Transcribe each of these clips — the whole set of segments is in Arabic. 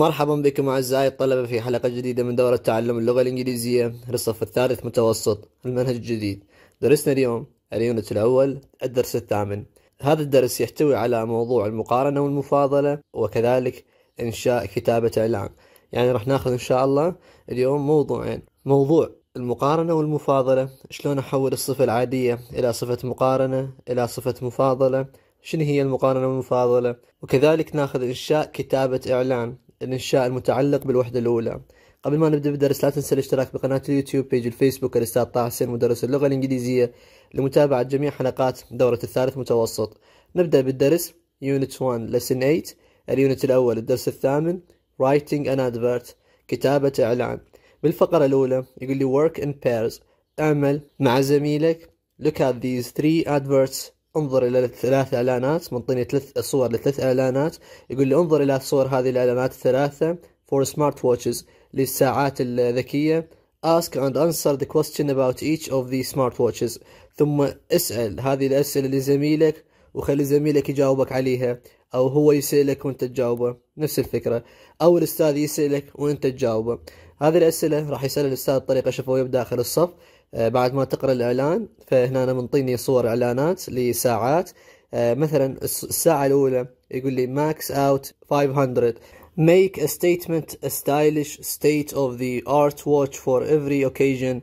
مرحبا بكم أعزائي الطلبة في حلقة جديدة من دورة تعلم اللغة الإنجليزية للصف الثالث متوسط المنهج الجديد درسنا اليوم اليونت الأول الدرس الثامن هذا الدرس يحتوي على موضوع المقارنة والمفاضلة وكذلك إنشاء كتابة إعلان يعني راح ناخذ إن شاء الله اليوم موضوعين موضوع المقارنة والمفاضلة شلون أحول الصفة العادية إلى صفة مقارنة إلى صفة مفاضلة شنو هي المقارنة والمفاضلة وكذلك ناخذ إنشاء كتابة إعلان الإنشاء المتعلق بالوحدة الأولى قبل ما نبدأ بالدرس لا تنسى الاشتراك بقناة اليوتيوب بيج الفيسبوك الأستاذ طه حسين مدرس اللغة الإنجليزية لمتابعة جميع حلقات دورة الثالث متوسط نبدأ بالدرس يونت 1 لسن 8 اليونت الأول الدرس الثامن Writing an Advert كتابة إعلان بالفقرة الأولى يقول لي Work in pairs أعمل مع زميلك Look at these three adverts انظر الى الثلاث اعلانات منطيني ثلاث صور لثلاث اعلانات يقول لي انظر الى صور هذه الاعلانات الثلاثه فور سمارت واتشز للساعات الذكيه ask and answer the question about each of the smart watches ثم اسأل هذه الأسئلة لزميلك وخلي زميلك يجاوبك عليها أو هو يسألك وأنت تجاوبه نفس الفكرة أو الأستاذ يسألك وأنت تجاوبه هذه الأسئلة راح يسألها الأستاذ بطريقة شفوية بداخل الصف آه، بعد ما تقرا الاعلان فهنا أنا منطيني صور اعلانات لساعات آه، مثلا الساعه الاولى يقول لي ماكس اوت 500 make a statement a stylish state of the art watch for every occasion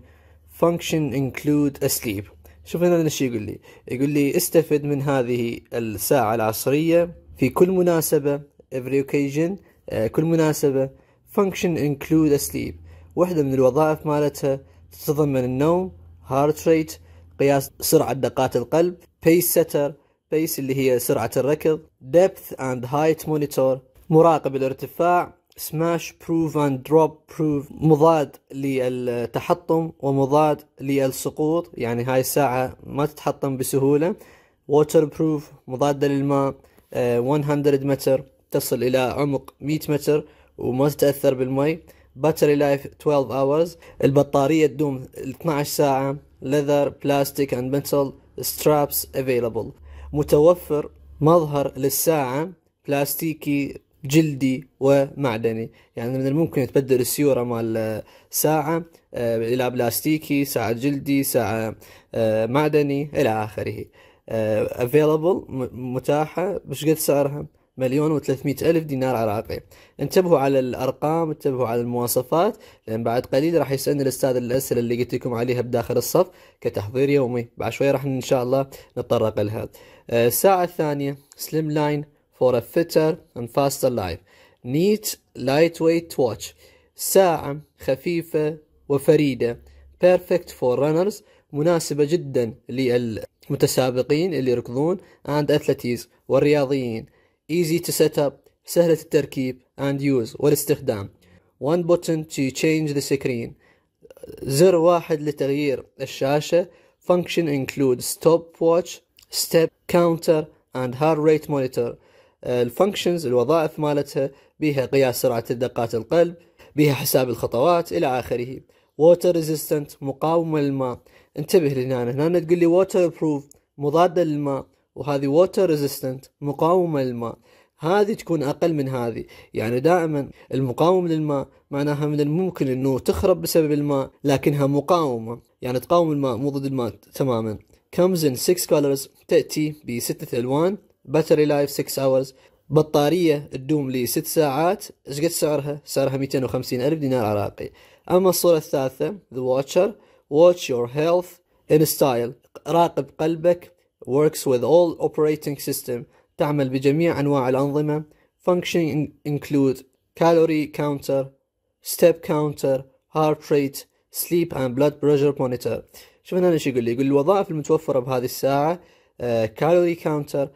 function include a sleep شوف هنا ايش يقول لي يقول لي استفد من هذه الساعه العصريه في كل مناسبه every occasion آه، كل مناسبه function include a sleep واحده من الوظائف مالتها تتضمن النوم هارت ريت قياس سرعة دقات القلب بيس ستر بيس اللي هي سرعة الركض ديبث اند هايت مونيتور مراقب الارتفاع سماش بروف اند دروب بروف مضاد للتحطم ومضاد للسقوط يعني هاي الساعة ما تتحطم بسهولة ووتر بروف مضادة للماء 100 آه، متر تصل إلى عمق 100 متر وما تتأثر بالمي باتري لايف 12 اورز البطارية تدوم 12 ساعة لذر بلاستيك اند ميتال سترابس افيلابل متوفر مظهر للساعة بلاستيكي جلدي ومعدني يعني من الممكن تبدل السيورة مال ساعة آه، إلى بلاستيكي ساعة جلدي ساعة آه، معدني إلى آخره افيلبل آه، متاحة بشقد سعرها مليون و300 ألف دينار عراقي انتبهوا على الأرقام انتبهوا على المواصفات لأن بعد قليل راح يسألني الأستاذ الأسئلة اللي قلت لكم عليها بداخل الصف كتحضير يومي بعد شوي راح إن شاء الله نتطرق لها آه، الساعة الثانية سليم لاين فور a fitter and faster life neat lightweight watch ساعة خفيفة وفريدة perfect for runners مناسبة جدا للمتسابقين اللي يركضون and athletes والرياضيين easy to set up سهلة التركيب and use والاستخدام one button to change the screen زر واحد لتغيير الشاشة function include stopwatch step counter and heart rate monitor الفانكشنز الوظائف مالتها بها قياس سرعة دقات القلب بها حساب الخطوات إلى آخره water resistant مقاومة للماء انتبه لنا هنا تقول لي water proof مضادة للماء وهذه ووتر ريزيستنت مقاومة للماء هذه تكون أقل من هذه يعني دائما المقاوم للماء معناها من الممكن أنه تخرب بسبب الماء لكنها مقاومة يعني تقاوم الماء مو ضد الماء تماما comes in 6 colors تأتي بستة ألوان battery life 6 hours بطارية تدوم لست ساعات ايش قد سعرها؟ سعرها 250 ألف دينار عراقي أما الصورة الثالثة The Watcher Watch Your Health In Style راقب قلبك works with all operating system تعمل بجميع أنواع الأنظمة functioning include calorie counter step counter heart rate sleep and blood pressure monitor شوفنا هنا شو يقول لي يقول الوظائف المتوفرة بهذه الساعة uh, calorie counter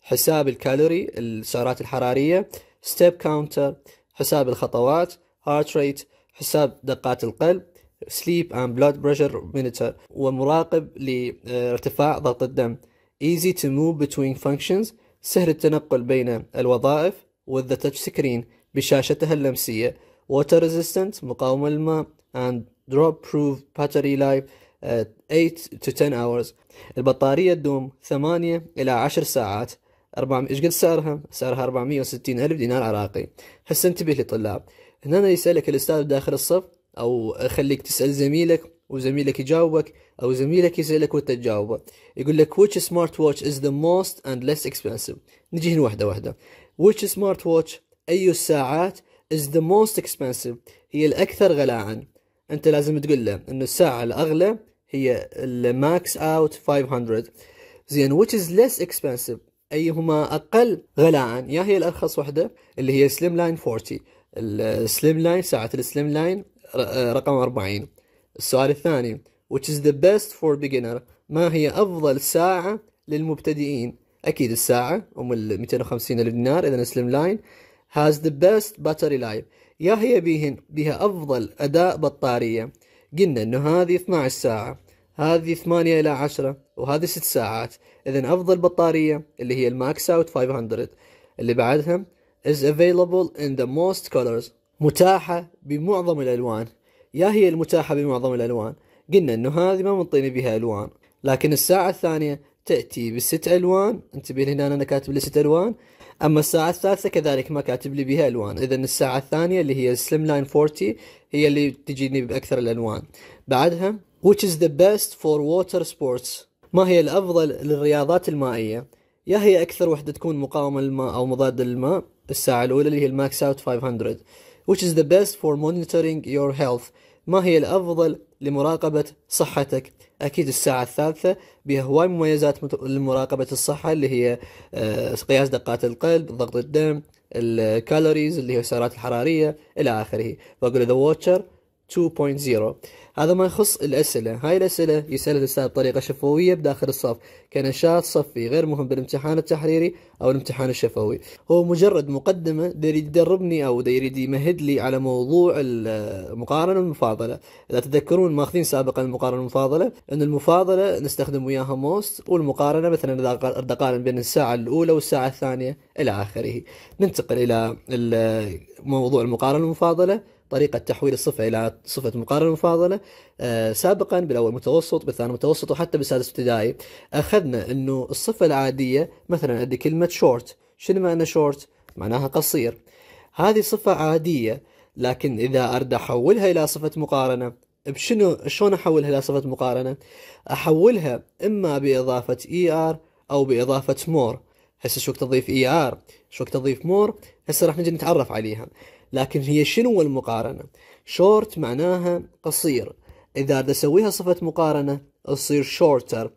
حساب الكالوري السعرات الحرارية step counter حساب الخطوات heart rate حساب دقات القلب sleep and blood pressure monitor ومراقب لارتفاع ضغط الدم easy to move between functions سهل التنقل بين الوظائف with the touch screen بشاشتها اللمسية water resistant مقاومة للماء and drop proof battery life 8 to 10 hours البطارية تدوم 8 إلى 10 ساعات أربع إيش قد سعرها؟ سعرها 460 ألف دينار عراقي هسه انتبه للطلاب هنا يسألك الأستاذ داخل الصف أو خليك تسأل زميلك وزميلك يجاوبك او زميلك يسالك وانت تجاوبه يقول لك which smart watch is the most and less expensive نجي هنا واحده واحده which smart watch اي الساعات is the most expensive هي الاكثر غلاء انت لازم تقول له انه الساعه الاغلى هي الماكس اوت 500 زين which is less expensive ايهما اقل غلاء يا هي الارخص وحده اللي هي سليم لاين 40 السليم لاين ساعه السليم لاين رقم 40 السؤال الثاني which is the best for beginner ما هي أفضل ساعة للمبتدئين أكيد الساعة أم ال 250 دينار إذا سليم لاين has the best battery life يا هي بيهن بها أفضل أداء بطارية قلنا أنه هذه 12 ساعة هذه 8 إلى 10 وهذه 6 ساعات إذا أفضل بطارية اللي هي الماكس أوت 500 اللي بعدها is available in the most colors متاحة بمعظم الألوان يا هي المتاحة بمعظم الألوان قلنا أنه هذه ما منطيني بها ألوان لكن الساعة الثانية تأتي بالست ألوان انتبه هنا أنا كاتب لي ست ألوان أما الساعة الثالثة كذلك ما كاتب لي بها ألوان إذا الساعة الثانية اللي هي السلم لاين 40 هي اللي تجيني بأكثر الألوان بعدها which is the best for water sports ما هي الأفضل للرياضات المائية يا هي أكثر وحدة تكون مقاومة للماء أو مضادة للماء الساعة الأولى اللي هي الماكس أوت 500 which is the best for monitoring your health ما هي الأفضل لمراقبة صحتك أكيد الساعة الثالثة بها هواي مميزات لمراقبة الصحة اللي هي آه، قياس دقات القلب ضغط الدم الكالوريز اللي هي السعرات الحرارية إلى آخره فأقول The Watcher 2.0 هذا ما يخص الأسئلة هاي الأسئلة يسألها الأستاذ بطريقة شفوية بداخل الصف كنشاط صفي غير مهم بالامتحان التحريري أو الامتحان الشفوي هو مجرد مقدمة يريد يدربني أو يريد يمهد لي على موضوع المقارنة والمفاضلة إذا تذكرون ماخذين سابقا المقارنة والمفاضلة أن المفاضلة نستخدم وياها موست والمقارنة مثلا إذا قارن بين الساعة الأولى والساعة الثانية إلى آخره ننتقل إلى موضوع المقارنة والمفاضلة طريقة تحويل الصفة إلى صفة مقارنة مفاضلة آه، سابقا بالأول متوسط بالثاني متوسط وحتى بالسادس ابتدائي أخذنا أنه الصفة العادية مثلا عندي كلمة شورت شنو معنى شورت؟ معناها قصير هذه صفة عادية لكن إذا أرد أحولها إلى صفة مقارنة بشنو شلون أحولها إلى صفة مقارنة؟ أحولها إما بإضافة إي e آر أو بإضافة مور هسه شو تضيف اي e ار شو تضيف مور هسه راح نجي نتعرف عليها لكن هي شنو المقارنة شورت معناها قصير إذا بدي أسويها صفة مقارنة تصير شورتر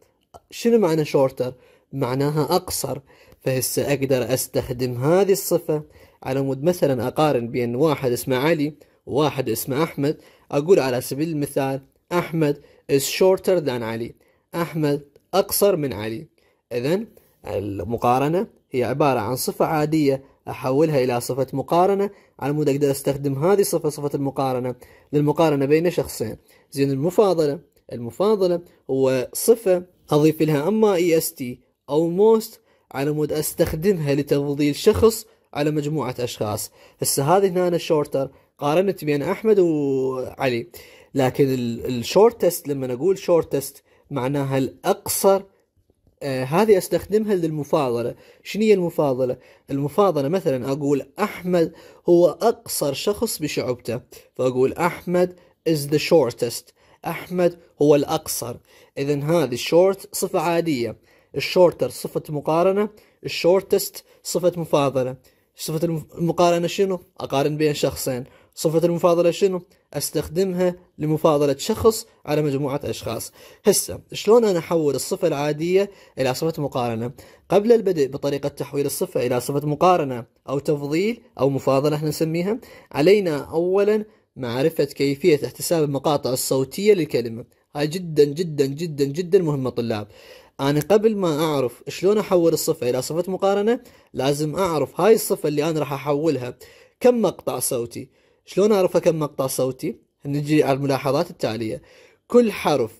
شنو معنى شورتر معناها أقصر فهسه أقدر أستخدم هذه الصفة على مود مثلا أقارن بين واحد اسمه علي وواحد اسمه أحمد أقول على سبيل المثال أحمد is shorter than علي أحمد أقصر من علي إذا المقارنة هي عبارة عن صفة عادية أحولها إلى صفة مقارنة على مود أقدر أستخدم هذه الصفة صفة المقارنة للمقارنة بين شخصين زين المفاضلة المفاضلة هو صفة أضيف لها أما est أو most على مود أستخدمها لتفضيل شخص على مجموعة أشخاص هسه هذه هنا أنا شورتر قارنت بين أحمد وعلي لكن الشورتست لما نقول شورتست معناها الأقصر آه، هذه استخدمها للمفاضله شنو هي المفاضله المفاضله مثلا اقول احمد هو اقصر شخص بشعبته فاقول احمد is the shortest احمد هو الاقصر اذا هذه الشورت صفه عاديه الشورتر صفه مقارنه الشورتست صفه مفاضله صفه المقارنه شنو اقارن بين شخصين صفة المفاضلة شنو؟ استخدمها لمفاضلة شخص على مجموعة أشخاص هسه شلون أنا أحول الصفة العادية إلى صفة مقارنة؟ قبل البدء بطريقة تحويل الصفة إلى صفة مقارنة أو تفضيل أو مفاضلة احنا نسميها علينا أولا معرفة كيفية احتساب المقاطع الصوتية للكلمة هاي جدا جدا جدا جدا مهمة طلاب أنا قبل ما أعرف شلون أحول الصفة إلى صفة مقارنة لازم أعرف هاي الصفة اللي أنا راح أحولها كم مقطع صوتي شلون أعرف كم مقطع صوتي؟ نجي على الملاحظات التالية كل حرف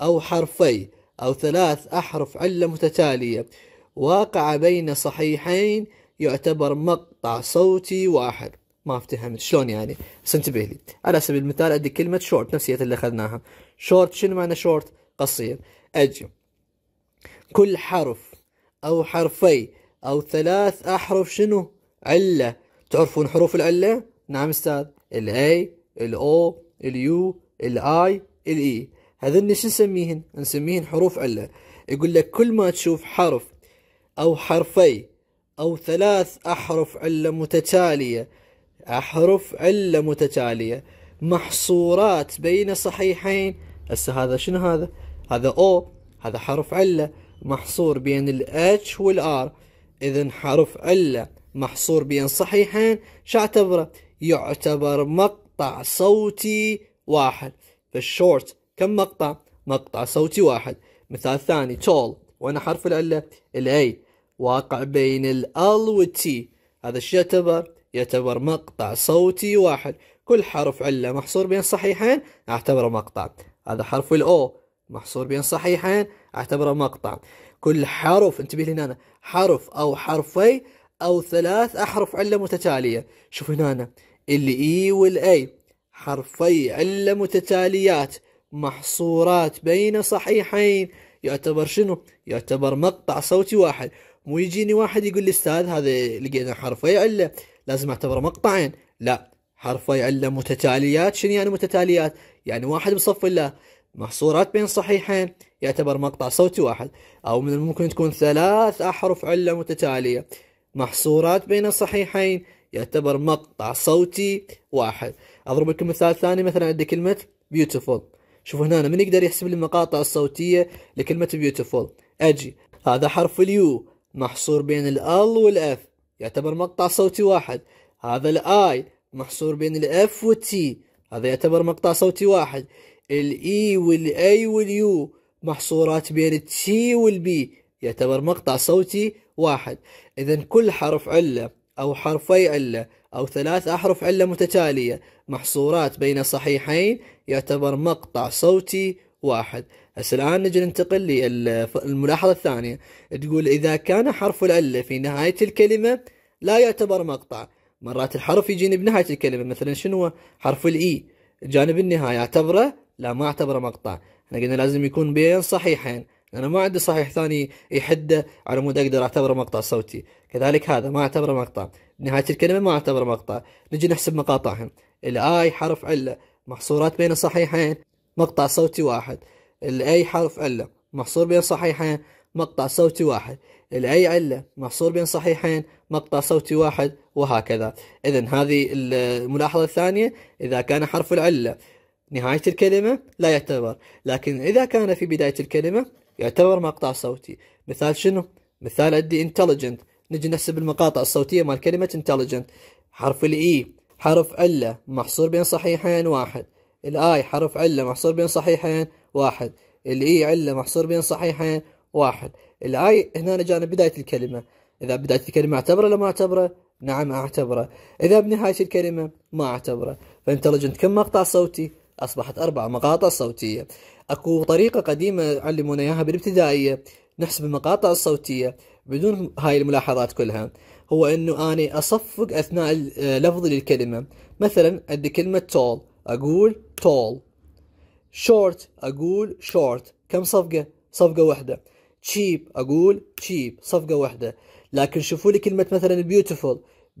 أو حرفي أو ثلاث أحرف علة متتالية واقع بين صحيحين يعتبر مقطع صوتي واحد ما افتهمت شلون يعني بس انتبه لي على سبيل المثال عندي كلمة شورت نفسية اللي أخذناها شورت شنو معنى شورت قصير أجي كل حرف أو حرفي أو ثلاث أحرف شنو علة تعرفون حروف العلة نعم أستاذ الاي الاو اليو الاي الاي هذني هذن شو نسميهن نسميهن حروف علة يقول لك كل ما تشوف حرف أو حرفي أو ثلاث أحرف علة متتالية أحرف علة متتالية محصورات بين صحيحين هسه هذا شنو هذا هذا او هذا حرف علة محصور بين الاتش والار إذا حرف علة محصور بين صحيحين شو اعتبره يعتبر مقطع صوتي واحد فالشورت كم مقطع؟ مقطع صوتي واحد مثال ثاني تول وأنا حرف العلة الاي واقع بين الال والتي هذا الشيء يعتبر يعتبر مقطع صوتي واحد كل حرف علة محصور بين صحيحين أعتبره مقطع هذا حرف الأو محصور بين صحيحين أعتبره مقطع كل حرف انتبه هنا حرف أو حرفي أو ثلاث أحرف علة متتالية شوف هنا الإي e والأي حرفي علة متتاليات محصورات بين صحيحين يعتبر شنو؟ يعتبر مقطع صوتي واحد مو يجيني واحد يقول لي استاذ هذا لقينا حرفي علة لازم اعتبره مقطعين لا حرفي علة متتاليات شنو يعني متتاليات؟ يعني واحد بصف الله محصورات بين صحيحين يعتبر مقطع صوتي واحد أو من الممكن تكون ثلاث أحرف علة متتالية محصورات بين صحيحين يعتبر مقطع صوتي واحد اضرب لكم مثال ثاني مثلا عندي كلمه بيوتيفول شوفوا هنا من يقدر يحسب لي المقاطع الصوتيه لكلمه بيوتيفول اجي هذا حرف اليو محصور بين الال والاف يعتبر مقطع صوتي واحد هذا الاي محصور بين الاف والتي هذا يعتبر مقطع صوتي واحد الاي e والاي واليو محصورات بين التي والبي يعتبر مقطع صوتي واحد اذا كل حرف عله أو حرفي علة أو ثلاث أحرف علة متتالية محصورات بين صحيحين يعتبر مقطع صوتي واحد هسه الآن نجي ننتقل للملاحظة الثانية تقول إذا كان حرف العلة في نهاية الكلمة لا يعتبر مقطع مرات الحرف يجيني بنهاية الكلمة مثلا شنو حرف الإي e. جانب النهاية أعتبره لا ما أعتبره مقطع احنا قلنا لازم يكون بين صحيحين أنا ما عندي صحيح ثاني يحده على مود أقدر أعتبره مقطع صوتي كذلك هذا ما أعتبره مقطع نهاية الكلمة ما أعتبره مقطع نجي نحسب مقاطعهم الآي حرف علة محصورات بين صحيحين مقطع صوتي واحد الأي حرف علة محصور بين صحيحين مقطع صوتي واحد الأي علة محصور بين صحيحين مقطع صوتي واحد وهكذا إذا هذه الملاحظة الثانية إذا كان حرف العلة نهاية الكلمة لا يعتبر لكن إذا كان في بداية الكلمة يعتبر مقطع صوتي مثال شنو مثال عندي intelligent نجي نحسب المقاطع الصوتية مال كلمة intelligent حرف الاي e، حرف علة محصور بين صحيحين واحد الاي حرف علة محصور بين صحيحين واحد الاي e، علة محصور بين صحيحين واحد الاي هنا جانا بداية الكلمة اذا بداية الكلمة اعتبره لما اعتبره نعم اعتبره اذا بنهاية الكلمة ما اعتبره فانتليجنت كم مقطع صوتي اصبحت اربع مقاطع صوتية اكو طريقة قديمة علمونا اياها بالابتدائية نحسب المقاطع الصوتية بدون هاي الملاحظات كلها هو انه اني اصفق اثناء آه، لفظي للكلمة مثلا عندي كلمة tall اقول tall short اقول short كم صفقة؟ صفقة واحدة cheap اقول cheap صفقة واحدة لكن شوفوا لي كلمة مثلا beautiful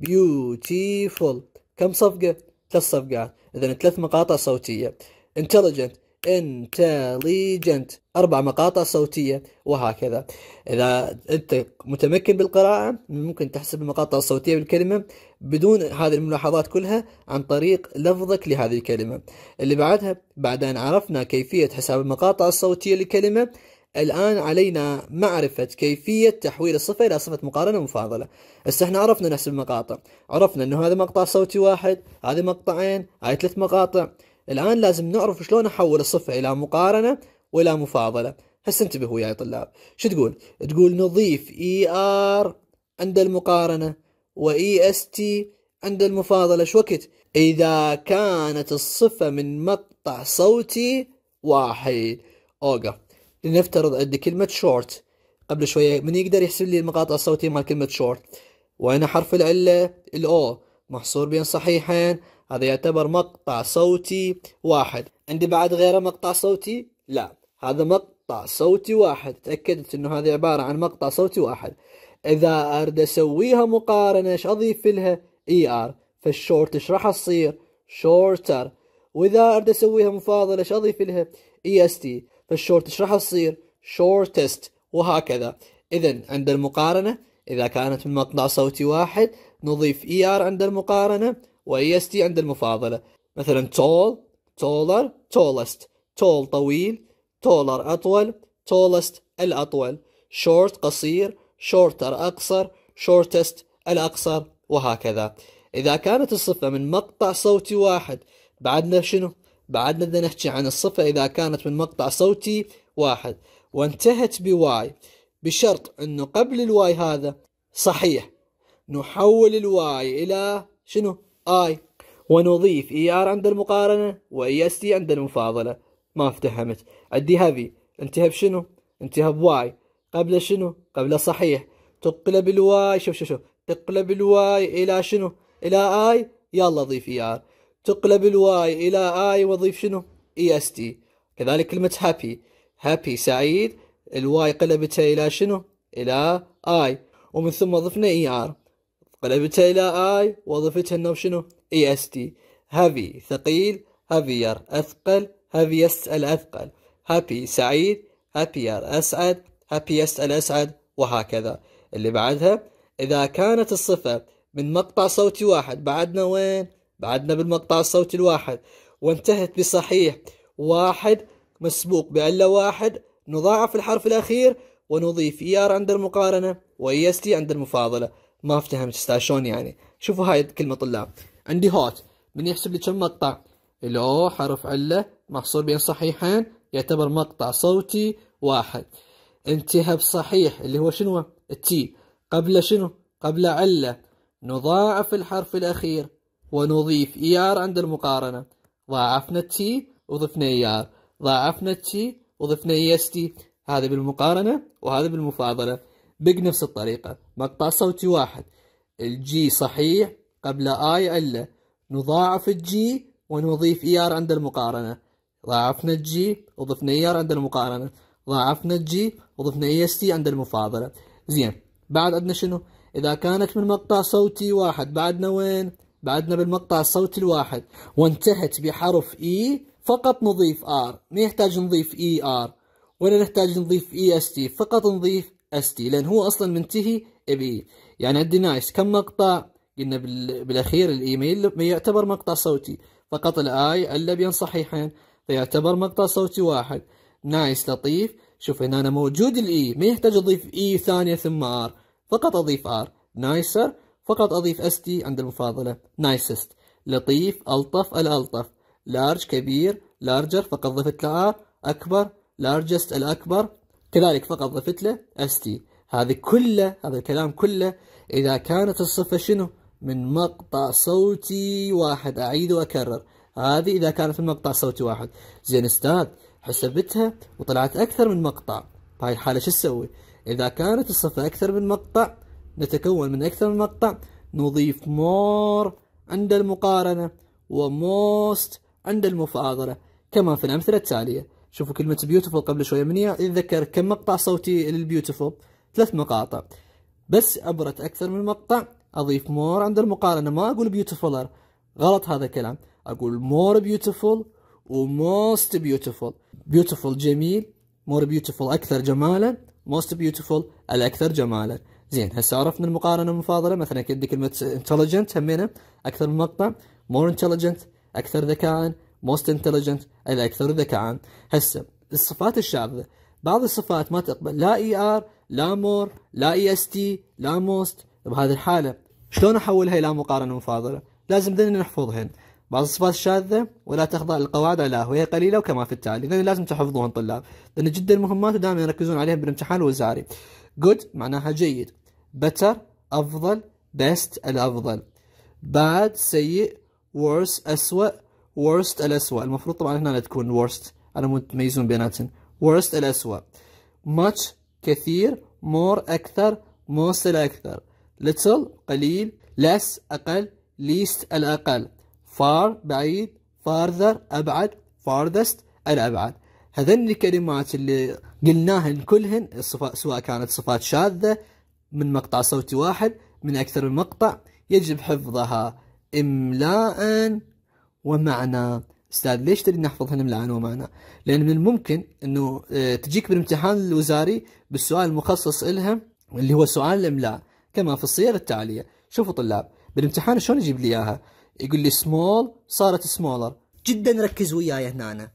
beautiful كم صفقة؟ ثلاث صفقات إذا ثلاث مقاطع صوتية intelligent intelligent أربع مقاطع صوتية وهكذا إذا أنت متمكن بالقراءة ممكن تحسب المقاطع الصوتية بالكلمة بدون هذه الملاحظات كلها عن طريق لفظك لهذه الكلمة اللي بعدها بعد أن عرفنا كيفية حساب المقاطع الصوتية للكلمه الآن علينا معرفة كيفية تحويل الصفة إلى صفة مقارنة ومفاضلة هسه احنا عرفنا نحسب المقاطع عرفنا أنه هذا مقطع صوتي واحد هذه مقطعين هاي ثلاث مقاطع الآن لازم نعرف شلون أحول الصفة إلى مقارنة وإلى مفاضلة هسه انتبهوا وياي طلاب شو تقول تقول نضيف اي e ار عند المقارنة واي اس تي عند المفاضلة شو وقت اذا كانت الصفة من مقطع صوتي واحد اوقف لنفترض عندي كلمة شورت قبل شوية من يقدر يحسب لي المقاطع الصوتية مال كلمة شورت وانا حرف العلة الاو محصور بين صحيحين هذا يعتبر مقطع صوتي واحد عندي بعد غيره مقطع صوتي لا هذا مقطع صوتي واحد تأكدت انه هذا عبارة عن مقطع صوتي واحد اذا اريد اسويها مقارنة ايش اضيف لها اي e ار فالشورت ايش راح تصير شورتر واذا اريد اسويها مفاضلة ايش اضيف لها اي اس تي فالشورت ايش راح تصير شورتست وهكذا اذا عند المقارنة اذا كانت من مقطع صوتي واحد نضيف اي e ار عند المقارنة واي اس تي عند المفاضلة مثلا تول تولر تولست تول طويل تولر أطول تولست الأطول شورت قصير شورتر أقصر شورتست الأقصر وهكذا إذا كانت الصفة من مقطع صوتي واحد بعدنا شنو؟ بعدنا بدنا نحكي عن الصفة إذا كانت من مقطع صوتي واحد وانتهت بواي بشرط أنه قبل الواي هذا صحيح نحول الواي إلى شنو آي ونضيف اي ار عند المقارنة واي اس تي عند المفاضلة ما افتهمت عندي هذه انتهى بشنو انتهى بواي قبل شنو قبل صحيح تقلب الواي شوف شوف شوف تقلب الواي الى شنو الى اي يلا ضيف اي ار تقلب الواي الى اي وضيف شنو اي اس تي كذلك كلمة هابي هابي سعيد الواي قلبتها الى شنو الى اي ومن ثم ضفنا اي ار قلبتها إلى I وظفتها إنه شنو EST هافي ثقيل هافير أثقل هافيست الأثقل هابي سعيد هابير أسعد هابيست الأسعد وهكذا اللي بعدها إذا كانت الصفة من مقطع صوتي واحد بعدنا وين؟ بعدنا بالمقطع الصوتي الواحد وانتهت بصحيح واحد مسبوق بعلة واحد نضاعف الحرف الأخير ونضيف ER عند المقارنة و EST عند المفاضلة ما افتهم شلون يعني شوفوا هاي كلمة طلاب عندي هوت من يحسب لي كم مقطع الأو حرف علة محصور بين صحيحين يعتبر مقطع صوتي واحد انتهى بصحيح اللي هو شنو التي قبل شنو قبل علة نضاعف الحرف الأخير ونضيف إيار عند المقارنة ضاعفنا التي وضفنا إيار ضاعفنا التي وضفنا إيستي هذا بالمقارنة وهذا بالمفاضلة نفس الطريقة مقطع صوتي واحد الجي صحيح قبل اي الا نضاعف الجي ونضيف ايار عند المقارنة ضاعفنا الجي وضفنا ايار عند المقارنة ضاعفنا الجي وضفنا اي اس تي عند المفاضلة زين بعد عندنا شنو اذا كانت من مقطع صوتي واحد بعدنا وين بعدنا بالمقطع الصوتي الواحد وانتهت بحرف اي فقط نضيف ار ما يحتاج نضيف اي ار ولا نحتاج نضيف اي اس تي فقط نضيف اس تي لان هو اصلا منتهي بي e. يعني نايس كم مقطع قلنا بالاخير الايميل يعتبر مقطع صوتي فقط الاي اللبين صحيحين فيعتبر مقطع صوتي واحد نايس لطيف شوف هنا أنا موجود الإي e، ما يحتاج أضيف إي e ثانية ثم آر فقط أضيف آر نايسر فقط أضيف أس تي عند المفاضلة نايسست لطيف ألطف الألطف لارج كبير لارجر فقط ضفت له آر أكبر لارجست الأكبر كذلك فقط ضفت له تي هذه كله هذا الكلام كله إذا كانت الصفة شنو من مقطع صوتي واحد أعيد وأكرر هذه إذا كانت من مقطع صوتي واحد زين أستاذ حسبتها وطلعت أكثر من مقطع بهاي طيب الحالة شو تسوي إذا كانت الصفة أكثر من مقطع نتكون من أكثر من مقطع نضيف مور عند المقارنة وموست عند المفاضلة كما في الأمثلة التالية شوفوا كلمة بيوتيفول قبل شوية من يتذكر كم مقطع صوتي للبيوتيفول ثلاث مقاطع بس أبرت أكثر من مقطع أضيف مور عند المقارنة ما أقول بيوتيفولر غلط هذا الكلام أقول مور بيوتيفول وموست بيوتيفول بيوتيفول جميل مور بيوتيفول أكثر جمالا موست بيوتيفول الأكثر جمالا زين هسه عرفنا المقارنة المفاضلة مثلا عندي كلمة انتليجنت همينة أكثر من مقطع مور انتليجنت أكثر ذكاء most intelligent الأكثر ذكاء هسه الصفات الشاذة بعض الصفات ما تقبل لا اي e ار لا مور لا اي اس تي لا موست بهذه الحالة شلون احولها الى مقارنة مفاضلة؟ لازم ذن نحفظهن بعض الصفات الشاذة ولا تخضع للقواعد على وهي قليلة وكما في التالي لأن لازم تحفظوهن طلاب لأن جدا مهمات ودائما يركزون عليها بالامتحان الوزاري good معناها جيد better أفضل best الأفضل bad سيء worse أسوأ worst الأسوأ المفروض طبعا هنا تكون worst على متميزون بيناتهم worst الأسوأ much كثير more أكثر most الأكثر little قليل less أقل least الأقل far بعيد farther أبعد farthest الأبعد هذين الكلمات اللي قلناهن كلهن سواء كانت صفات شاذة من مقطع صوتي واحد من أكثر من مقطع يجب حفظها إملاءً ومعنى استاذ ليش تريد نحفظ هنا ملعن ومعنى؟ لان من الممكن انه آه، تجيك بالامتحان الوزاري بالسؤال المخصص لها اللي هو سؤال الاملاء كما في الصيغ التاليه، شوفوا طلاب بالامتحان شلون يجيب لي اياها؟ يقول لي سمول صارت سمولر، جدا ركز وياي هنا أنا.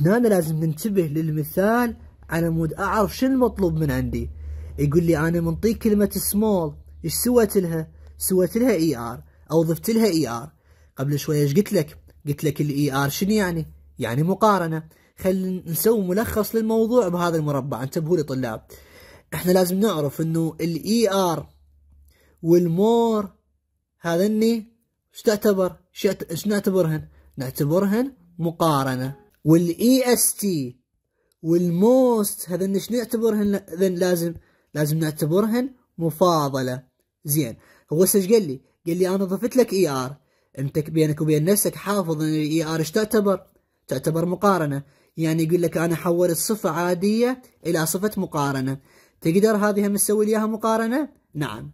هنا لازم ننتبه للمثال على مود اعرف شنو المطلوب من عندي. يقول لي انا منطيك كلمه سمول، ايش سويت لها؟ سويت لها اي e ار او ضفت لها اي e ار. قبل شوية ايش قلت لك قلت لك الاي ار e شنو يعني يعني مقارنة خل نسوي ملخص للموضوع بهذا المربع انتبهوا لي طلاب احنا لازم نعرف انه الاي ار e والمور هذني ايش تعتبر ايش نعتبرهن نعتبرهن مقارنة والاي اس e تي والموست هذن ايش نعتبرهن ذن لازم لازم نعتبرهن مفاضلة زين هو ايش قال لي قال لي انا ضفت لك اي ار انت بينك وبين نفسك حافظ ان الاي ار ايش تعتبر؟ تعتبر مقارنه، يعني يقول لك انا حولت صفه عاديه الى صفه مقارنه، تقدر هذه هم تسوي لي اياها مقارنه؟ نعم.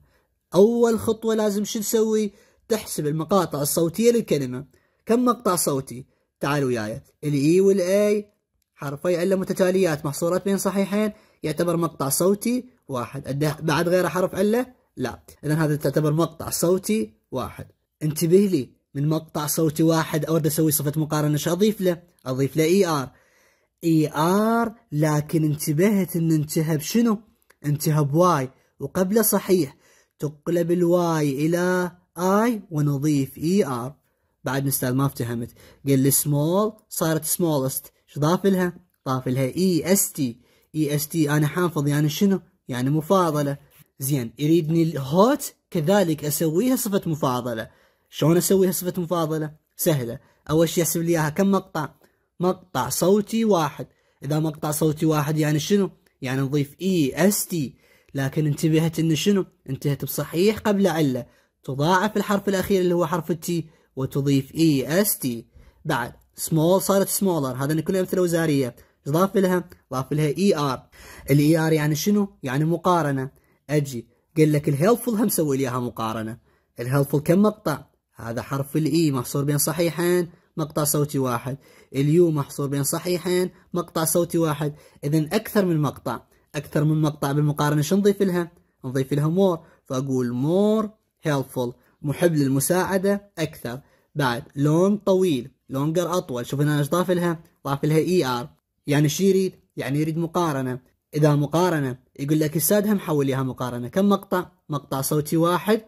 اول خطوه لازم شو تسوي؟ تحسب المقاطع الصوتيه للكلمه، كم مقطع صوتي؟ تعال وياي، الاي e والاي حرفي الا متتاليات محصورات بين صحيحين يعتبر مقطع صوتي واحد، بعد غيره حرف عله؟ لا، اذا هذا تعتبر مقطع صوتي واحد. انتبه لي من مقطع صوتي واحد أريد أسوي صفة مقارنة شو أضيف له أضيف له إي آر إي آر لكن انتبهت أن انتهى بشنو انتهى بواي وقبله صحيح تقلب الواي إلى آي ونضيف إي e آر بعد استاذ ما افتهمت قال لي سمول صارت سمولست شو ضاف لها ضاف لها اي اس تي اي اس تي انا حافظ يعني شنو يعني مفاضله زين يريدني الهوت كذلك اسويها صفه مفاضله شلون اسويها صفة مفاضلة؟ سهلة، أول شيء احسب لي إياها كم مقطع؟ مقطع صوتي واحد، إذا مقطع صوتي واحد يعني شنو؟ يعني نضيف إي إس تي، لكن انتبهت إن شنو؟ انتهت بصحيح قبل علة، تضاعف الحرف الأخير اللي هو حرف التي وتضيف إي إس تي، بعد سمول صارت سمولر، هذا كلها أمثلة وزارية، ضاف لها؟ اضاف لها اضاف لها آر، الإي آر يعني شنو؟ يعني مقارنة، أجي قال لك الهيلفول هم سوي لي إياها مقارنة، الهيلفول كم مقطع؟ هذا حرف الإي e محصور بين صحيحين مقطع صوتي واحد اليو محصور بين صحيحين مقطع صوتي واحد إذا أكثر من مقطع أكثر من مقطع بالمقارنة شو نضيف لها؟ نضيف لها مور فأقول مور helpful محب للمساعدة أكثر بعد لون طويل لونجر أطول شوف هنا ايش ضاف لها؟ ضاف لها اي e ار يعني شو يريد؟ يعني يريد مقارنة إذا مقارنة يقول لك حول لها مقارنة كم مقطع؟ مقطع صوتي واحد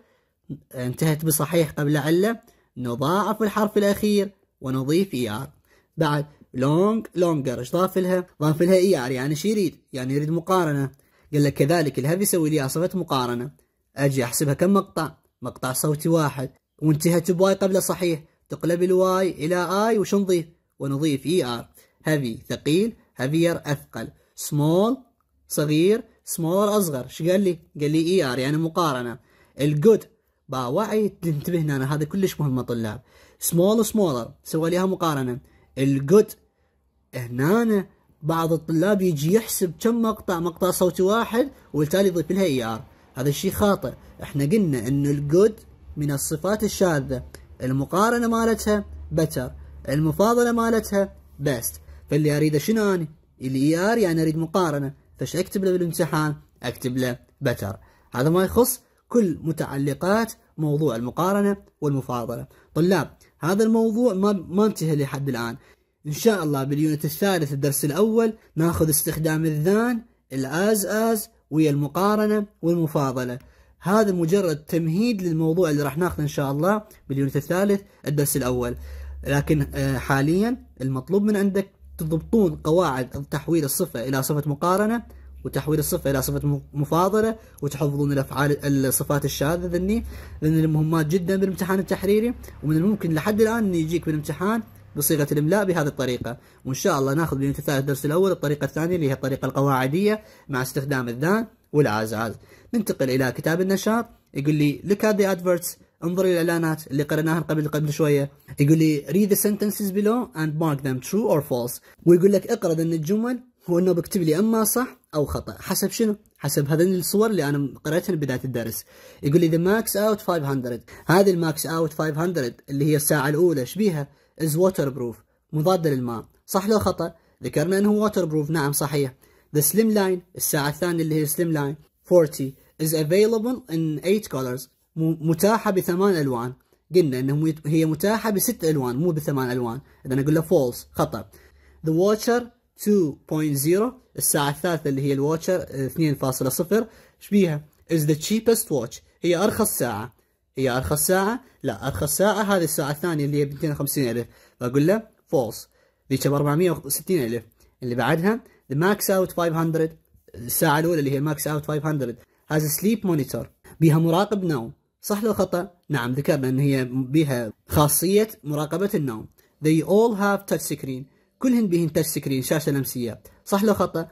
انتهت بصحيح قبل علة نضاعف الحرف الأخير ونضيف إي آر بعد لونج لونجر ايش ضاف لها؟ ضاف لها إي آر يعني ايش يريد؟ يعني يريد مقارنة قال لك كذلك الهذي يسوي لي صفة مقارنة أجي أحسبها كم مقطع؟ مقطع صوتي واحد وانتهت بواي قبل صحيح تقلب الواي إلى آي وش نضيف؟ ونضيف إي آر هافي ثقيل هافير أثقل سمول صغير سمولر أصغر ايش قال لي؟ قال لي إي آر يعني مقارنة الجود باوعي تنتبه هنا هذا كلش مهم طلاب سمول سمولر سوى ليها مقارنه الجود هنا بعض الطلاب يجي يحسب كم مقطع مقطع صوتي واحد وبالتالي يضيف لها اي ار هذا الشيء خاطئ احنا قلنا ان الجود من الصفات الشاذة المقارنة مالتها بتر المفاضلة مالتها بيست فاللي اريده شنو اني الاي ار يعني اريد مقارنة فش اكتب له بالامتحان اكتب له بتر هذا ما يخص كل متعلقات موضوع المقارنة والمفاضلة طلاب هذا الموضوع ما, ما انتهى لحد الآن إن شاء الله باليونت الثالث الدرس الأول ناخذ استخدام الذان الأز أز ويا المقارنة والمفاضلة هذا مجرد تمهيد للموضوع اللي راح ناخذه إن شاء الله باليونت الثالث الدرس الأول لكن آه، حاليا المطلوب من عندك تضبطون قواعد تحويل الصفة إلى صفة مقارنة وتحويل الصفة إلى صفة مفاضلة وتحفظون الأفعال الصفات الشاذة ذني لأن المهمات جدا بالامتحان التحريري ومن الممكن لحد الآن أن يجيك بالامتحان بصيغة الإملاء بهذه الطريقة وإن شاء الله ناخذ الثالث الدرس الأول الطريقة الثانية اللي هي الطريقة القواعدية مع استخدام الذان والعزعز ننتقل إلى كتاب النشاط يقول لي look at the adverts انظر الى الاعلانات اللي قرأناها قبل قبل شويه يقول لي read the sentences below and mark them true or false ويقول لك اقرا ذن الجمل وانه بكتب لي اما صح او خطا حسب شنو حسب هذين الصور اللي انا قرأتها بدايه الدرس يقول لي ذا ماكس اوت 500 هذه الماكس اوت 500 اللي هي الساعه الاولى ايش بيها از ووتر بروف مضاده للماء صح لو خطا ذكرنا انه ووتر بروف نعم صحيح ذا سليم لاين الساعه الثانيه اللي هي سليم لاين 40 از افيلبل ان 8 كولرز متاحه بثمان الوان قلنا انه هي متاحه بست الوان مو بثمان الوان اذا اقول له فولس خطا the watcher 2.0 الساعة الثالثة اللي هي الواتشر 2.0 آه، ايش بيها؟ is the cheapest watch هي أرخص ساعة هي أرخص ساعة لا أرخص ساعة هذه الساعة الثانية اللي هي ب 250 ألف فأقول له false ذيك ب 460 ألف اللي بعدها the max out 500 الساعة الأولى اللي هي max out 500 has a sleep monitor بيها مراقب نوم صح لو خطأ؟ نعم ذكرنا أن هي بيها خاصية مراقبة النوم they all have touch screen كلهن بهن تش سكرين شاشة لمسية صح لو خطأ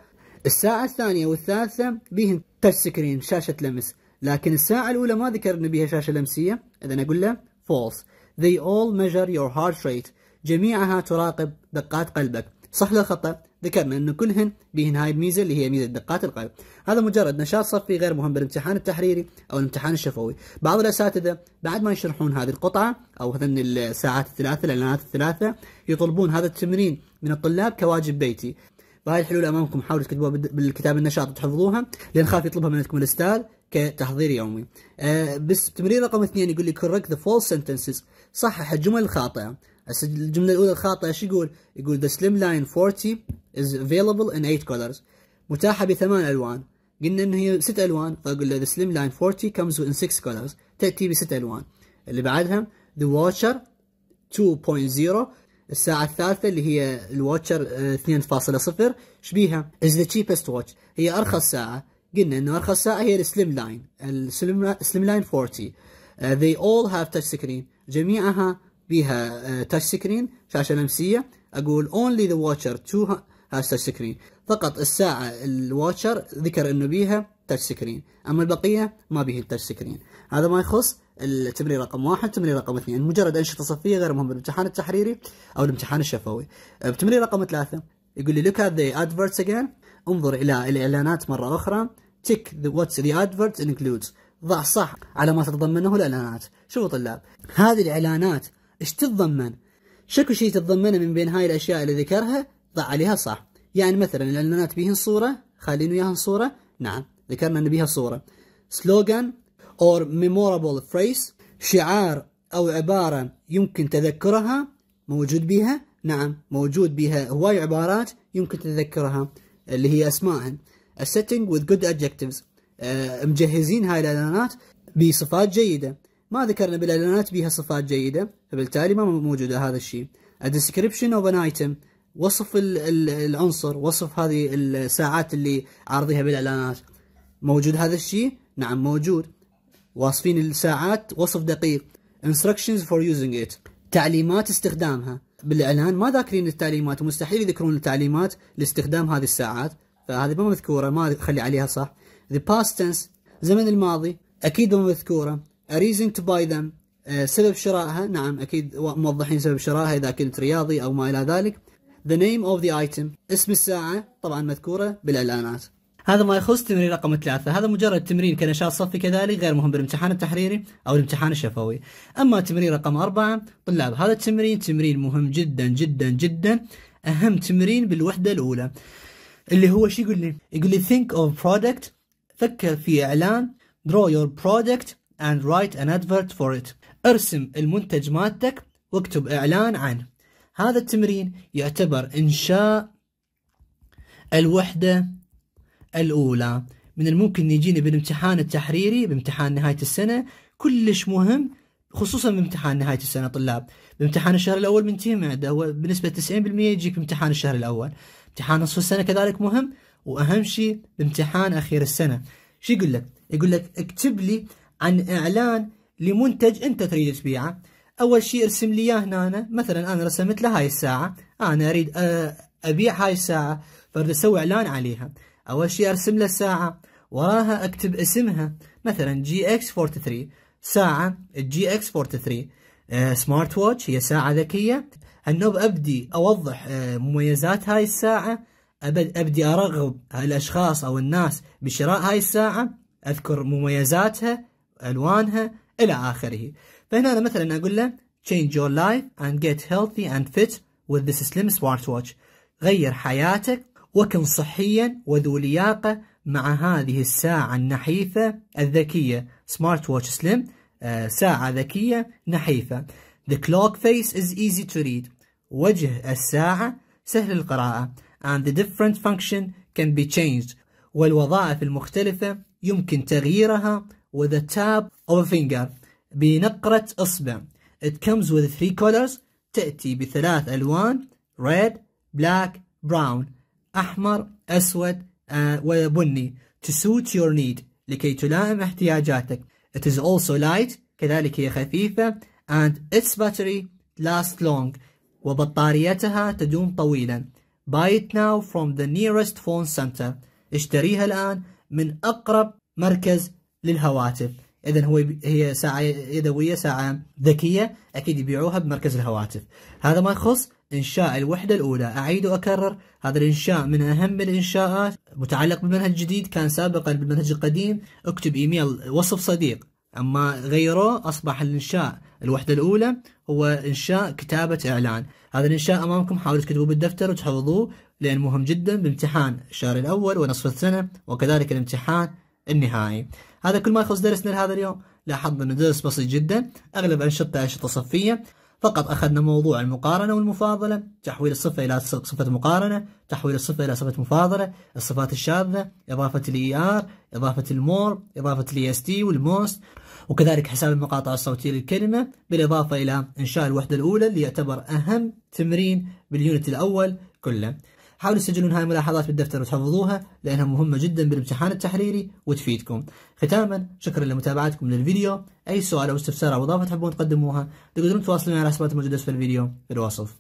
الساعة الثانية والثالثة بهن تش سكرين شاشة لمس لكن الساعة الأولى ما ذكر إن بها شاشة لمسية إذا أقول له false they all measure your heart rate جميعها تراقب دقات قلبك صح لو خطأ ذكرنا أن كلهن بهن هاي الميزة اللي هي ميزة دقات القلب هذا مجرد نشاط صفي غير مهم بالامتحان التحريري أو الامتحان الشفوي بعض الأساتذة بعد ما يشرحون هذه القطعة أو مثلا الساعات الثلاثة الإعلانات الثلاثة يطلبون هذا التمرين من الطلاب كواجب بيتي فهاي الحلول امامكم حاولوا تكتبوها بالكتاب النشاط تحفظوها لان خاف يطلبها منكم الاستاذ كتحضير يومي. آه بس تمرين رقم اثنين يقول لي correct the false sentences صحح الجمل الخاطئه. هسه الجمله الاولى الخاطئه شو يقول؟ يقول ذا سليم لاين 40 از available in 8 colors متاحه بثمان الوان قلنا انه هي ست الوان فاقول له ذا سليم لاين 40 comes in 6 colors تاتي بست الوان اللي بعدها ذا واتشر 2.0 الساعة الثالثة اللي هي الواتشر 2.0 شبيها از ذا cheapest watch هي أرخص ساعة قلنا انه أرخص ساعة هي السليم لاين السليم لاين 40 uh, they all have touch screen جميعها بها تاتش سكرين شاشه لمسيه اقول only the watcher to has touch screen فقط الساعه الواتشر ذكر انه بيها تاتش سكرين اما البقيه ما به تاتش سكرين هذا ما يخص التمرين رقم واحد تمرين رقم اثنين مجرد انشطه صفيه غير مهمه الامتحان التحريري او الامتحان الشفوي بتمرين آه، رقم ثلاثه يقول لي look at the adverts again انظر الى الاعلانات مره اخرى tick the what the advert includes ضع صح على ما تتضمنه الاعلانات شوفوا طلاب هذه الاعلانات ايش تتضمن؟ شكو شيء تتضمنه من بين هاي الاشياء اللي ذكرها ضع عليها صح يعني مثلا الاعلانات بيهن صوره خلينا وياهن صوره نعم ذكرنا ان بيها صوره سلوغان اور ميمورابل فريس شعار او عباره يمكن تذكرها موجود بيها نعم موجود بيها هواي عبارات يمكن تذكرها اللي هي اسمائهن setting with good adjectives آه، مجهزين هاي الاعلانات بصفات جيده ما ذكرنا بالاعلانات بها صفات جيده فبالتالي ما موجود هذا الشيء description اوف ان ايتم وصف العنصر وصف هذه الساعات اللي عارضيها بالاعلانات موجود هذا الشيء نعم موجود واصفين الساعات وصف دقيق instructions for using it تعليمات استخدامها بالاعلان ما ذاكرين التعليمات ومستحيل يذكرون التعليمات لاستخدام هذه الساعات فهذه ما مذكوره ما خلي عليها صح the past tense زمن الماضي اكيد ما مذكوره A reason to buy them uh, سبب شرائها نعم أكيد موضحين سبب شرائها إذا كنت رياضي أو ما إلى ذلك The name of the item اسم الساعة طبعا مذكورة بالإعلانات هذا ما يخص تمرين رقم ثلاثة هذا مجرد تمرين كنشاط صفي كذلك غير مهم بالامتحان التحريري أو الامتحان الشفوي أما تمرين رقم أربعة طلاب هذا التمرين تمرين مهم جدا جدا جدا أهم تمرين بالوحدة الأولى اللي هو شو يقول لي يقول لي think of product فكر في إعلان draw your product and write an advert for it ارسم المنتج مالتك واكتب إعلان عنه هذا التمرين يعتبر إنشاء الوحدة الأولى من الممكن يجيني بالامتحان التحريري بامتحان نهاية السنة كلش مهم خصوصا بامتحان نهاية السنة طلاب بامتحان الشهر الأول منتهي يعني معده هو بنسبة 90% يجيك بامتحان الشهر الأول امتحان نصف السنة كذلك مهم وأهم شيء بامتحان أخير السنة شو يقول لك؟ يقول لك اكتب لي عن إعلان لمنتج أنت تريد تبيعه أول شيء ارسم لي إياه هنا مثلا أنا رسمت له هاي الساعة أنا أريد أبيع هاي الساعة فرد أسوي إعلان عليها أول شيء أرسم له الساعة وراها أكتب اسمها مثلا جي اكس 43 ساعة جي اكس 43 آه، سمارت واتش هي ساعة ذكية أنه أبدي أوضح آه، مميزات هاي الساعة أبدي أرغب الأشخاص أو الناس بشراء هاي الساعة أذكر مميزاتها ألوانها إلى آخره فهنا أنا مثلا أقول له change your life and get healthy and fit with this slim smartwatch غير حياتك وكن صحيا وذو لياقة مع هذه الساعة النحيفة الذكية سمارت واتش سليم ساعة ذكية نحيفة The clock face is easy to read وجه الساعة سهل القراءة and the different function can be changed والوظائف المختلفة يمكن تغييرها with the tap of a finger بنقرة إصبع It comes with three colors تأتي بثلاث ألوان red, black, brown أحمر, أسود uh, وبني to suit your need لكي تلائم احتياجاتك It is also light كذلك هي خفيفة and its battery lasts long وبطاريتها تدوم طويلا Buy it now from the nearest phone center اشتريها الآن من أقرب مركز للهواتف اذا هو هي ساعه يدويه ساعه ذكيه اكيد يبيعوها بمركز الهواتف هذا ما يخص انشاء الوحده الاولى اعيد واكرر هذا الانشاء من اهم الانشاءات متعلق بالمنهج الجديد كان سابقا بالمنهج القديم اكتب ايميل وصف صديق اما غيروه اصبح الانشاء الوحده الاولى هو انشاء كتابه اعلان هذا الانشاء امامكم حاولوا تكتبوه بالدفتر وتحفظوه لان مهم جدا بامتحان الشهر الاول ونصف السنه وكذلك الامتحان النهائي هذا كل ما يخص درسنا لهذا اليوم لاحظنا أنه درس بسيط جدا أغلب أنشطته أنشطة صفية فقط أخذنا موضوع المقارنة والمفاضلة تحويل الصفة إلى صفة مقارنة تحويل الصفة إلى صفة مفاضلة الصفات الشاذة إضافة الإي آر e إضافة المور إضافة الإي إس e تي والموست وكذلك حساب المقاطع الصوتية للكلمة بالإضافة إلى إنشاء الوحدة الأولى اللي يعتبر أهم تمرين باليونت الأول كله حاولوا تسجلون هاي الملاحظات بالدفتر وتحفظوها لأنها مهمة جدا بالامتحان التحريري وتفيدكم ختاما شكرا لمتابعتكم للفيديو أي سؤال أو استفسار أو إضافة تحبون تقدموها تقدرون تواصلون على الحسابات الموجودة أسفل الفيديو بالوصف